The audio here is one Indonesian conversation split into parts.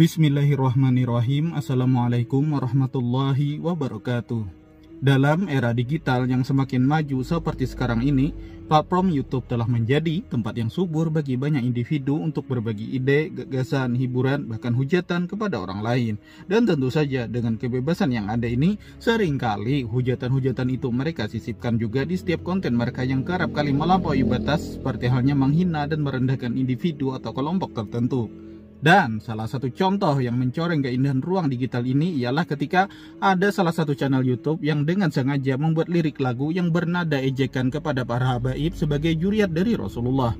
Bismillahirrahmanirrahim. Assalamualaikum warahmatullahi wabarakatuh. Dalam era digital yang semakin maju seperti sekarang ini, platform YouTube telah menjadi tempat yang subur bagi banyak individu untuk berbagi ide, gagasan, hiburan, bahkan hujatan kepada orang lain. Dan tentu saja dengan kebebasan yang ada ini, seringkali hujatan-hujatan itu mereka sisipkan juga di setiap konten mereka yang kerap kali melampaui batas seperti halnya menghina dan merendahkan individu atau kelompok tertentu. Dan salah satu contoh yang mencoreng keindahan ruang digital ini ialah ketika ada salah satu channel YouTube yang dengan sengaja membuat lirik lagu yang bernada ejekan kepada para habaib sebagai juriat dari Rasulullah.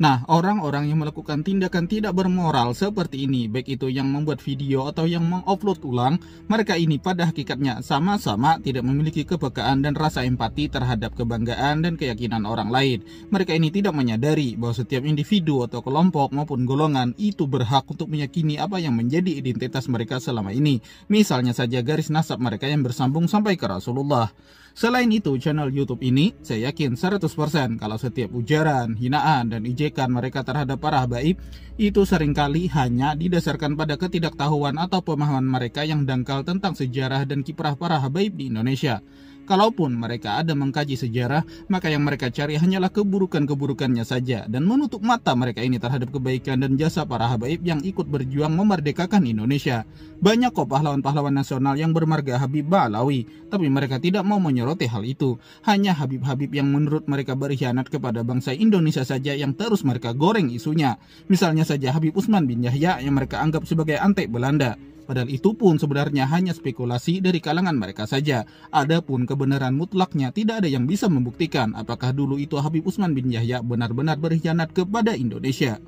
Nah, orang-orang yang melakukan tindakan tidak bermoral seperti ini, baik itu yang membuat video atau yang mengupload ulang, mereka ini pada hakikatnya sama-sama tidak memiliki kepekaan dan rasa empati terhadap kebanggaan dan keyakinan orang lain. Mereka ini tidak menyadari bahwa setiap individu atau kelompok maupun golongan itu berhak untuk meyakini apa yang menjadi identitas mereka selama ini. Misalnya saja garis nasab mereka yang bersambung sampai ke Rasulullah. Selain itu, channel YouTube ini saya yakin 100% kalau setiap ujaran, hinaan, dan ejek kebijakan mereka terhadap para habaib itu seringkali hanya didasarkan pada ketidaktahuan atau pemahaman mereka yang dangkal tentang sejarah dan kiprah para habaib di Indonesia. Kalaupun mereka ada mengkaji sejarah, maka yang mereka cari hanyalah keburukan-keburukannya saja dan menutup mata mereka ini terhadap kebaikan dan jasa para habaib yang ikut berjuang memerdekakan Indonesia. Banyak kok pahlawan-pahlawan nasional yang bermarga Habib Balawi, tapi mereka tidak mau menyoroti hal itu. Hanya Habib-Habib yang menurut mereka berkhianat kepada bangsa Indonesia saja yang terus mereka goreng isunya. Misalnya saja Habib Usman bin Yahya yang mereka anggap sebagai antek Belanda. Padahal itu pun sebenarnya hanya spekulasi dari kalangan mereka saja. Adapun kebenaran mutlaknya tidak ada yang bisa membuktikan apakah dulu itu Habib Usman bin Yahya benar-benar berkhianat kepada Indonesia.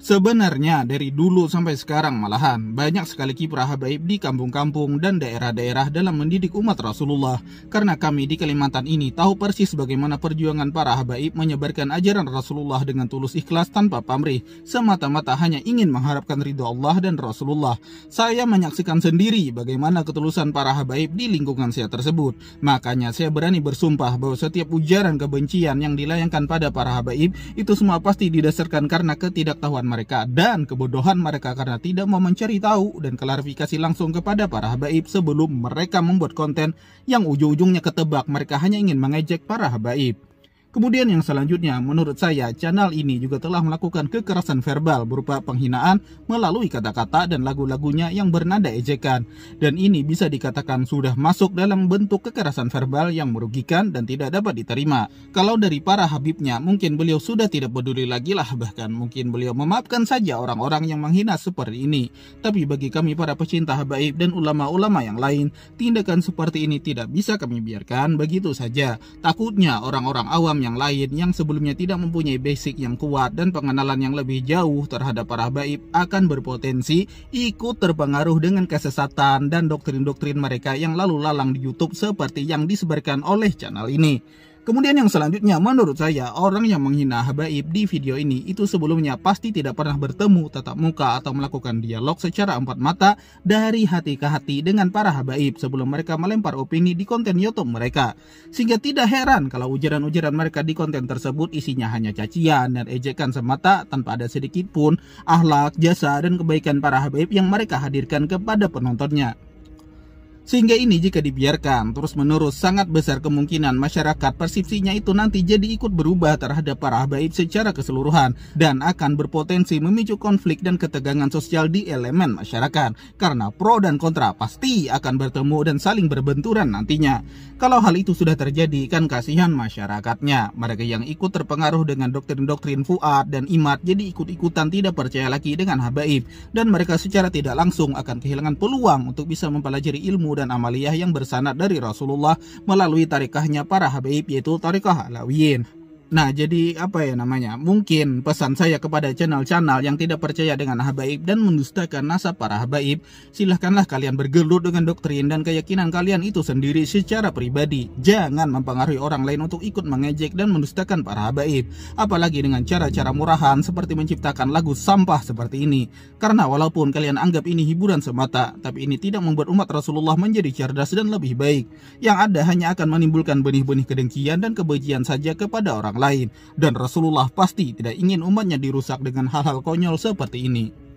Sebenarnya dari dulu sampai sekarang malahan banyak sekali kiprah habaib di kampung-kampung dan daerah-daerah dalam mendidik umat Rasulullah karena kami di Kalimantan ini tahu persis bagaimana perjuangan para habaib menyebarkan ajaran Rasulullah dengan tulus ikhlas tanpa pamrih semata-mata hanya ingin mengharapkan ridho Allah dan Rasulullah. Saya menyaksikan sendiri bagaimana ketulusan para habaib di lingkungan saya tersebut. Makanya saya berani bersumpah bahwa setiap ujaran kebencian yang dilayangkan pada para habaib itu semua pasti didasarkan karena ketidaktahuan mereka dan kebodohan mereka karena tidak mau mencari tahu dan klarifikasi langsung kepada para habaib sebelum mereka membuat konten yang ujung-ujungnya ketebak mereka hanya ingin mengejek para habaib. Kemudian yang selanjutnya, menurut saya channel ini juga telah melakukan kekerasan verbal berupa penghinaan melalui kata-kata dan lagu-lagunya yang bernada ejekan. Dan ini bisa dikatakan sudah masuk dalam bentuk kekerasan verbal yang merugikan dan tidak dapat diterima. Kalau dari para Habibnya, mungkin beliau sudah tidak peduli lagi lah bahkan mungkin beliau memaafkan saja orang-orang yang menghina seperti ini. Tapi bagi kami para pecinta Habaib dan ulama-ulama yang lain, tindakan seperti ini tidak bisa kami biarkan begitu saja. Takutnya orang-orang awam yang lain yang sebelumnya tidak mempunyai basic yang kuat dan pengenalan yang lebih jauh terhadap para baib akan berpotensi ikut terpengaruh dengan kesesatan dan doktrin-doktrin mereka yang lalu lalang di YouTube seperti yang disebarkan oleh channel ini. Kemudian yang selanjutnya, menurut saya, orang yang menghina habaib di video ini itu sebelumnya pasti tidak pernah bertemu tatap muka atau melakukan dialog secara empat mata dari hati ke hati dengan para habaib sebelum mereka melempar opini di konten YouTube mereka. Sehingga tidak heran kalau ujaran-ujaran mereka di konten tersebut isinya hanya cacian dan ejekan semata tanpa ada sedikit pun akhlak, jasa, dan kebaikan para habaib yang mereka hadirkan kepada penontonnya. Sehingga ini jika dibiarkan terus-menerus sangat besar kemungkinan masyarakat persepsinya itu nanti jadi ikut berubah terhadap para habaib secara keseluruhan dan akan berpotensi memicu konflik dan ketegangan sosial di elemen masyarakat karena pro dan kontra pasti akan bertemu dan saling berbenturan nantinya. Kalau hal itu sudah terjadi kan kasihan masyarakatnya. Mereka yang ikut terpengaruh dengan doktrin-doktrin Fuad dan Imat jadi ikut-ikutan tidak percaya lagi dengan habaib dan mereka secara tidak langsung akan kehilangan peluang untuk bisa mempelajari ilmu dan amaliyah yang bersanad dari Rasulullah melalui tarikahnya para habaib yaitu tarikah Alawiyin. Nah, jadi apa ya namanya? Mungkin pesan saya kepada channel-channel yang tidak percaya dengan habaib dan mendustakan nasab para habaib, silahkanlah kalian bergelut dengan doktrin dan keyakinan kalian itu sendiri secara pribadi. Jangan mempengaruhi orang lain untuk ikut mengejek dan mendustakan para habaib, apalagi dengan cara-cara murahan seperti menciptakan lagu sampah seperti ini. Karena walaupun kalian anggap ini hiburan semata, tapi ini tidak membuat umat Rasulullah menjadi cerdas dan lebih baik. Yang ada hanya akan menimbulkan benih-benih kedengkian dan kebencian saja kepada orang lain lain dan Rasulullah pasti tidak ingin umatnya dirusak dengan hal-hal konyol seperti ini.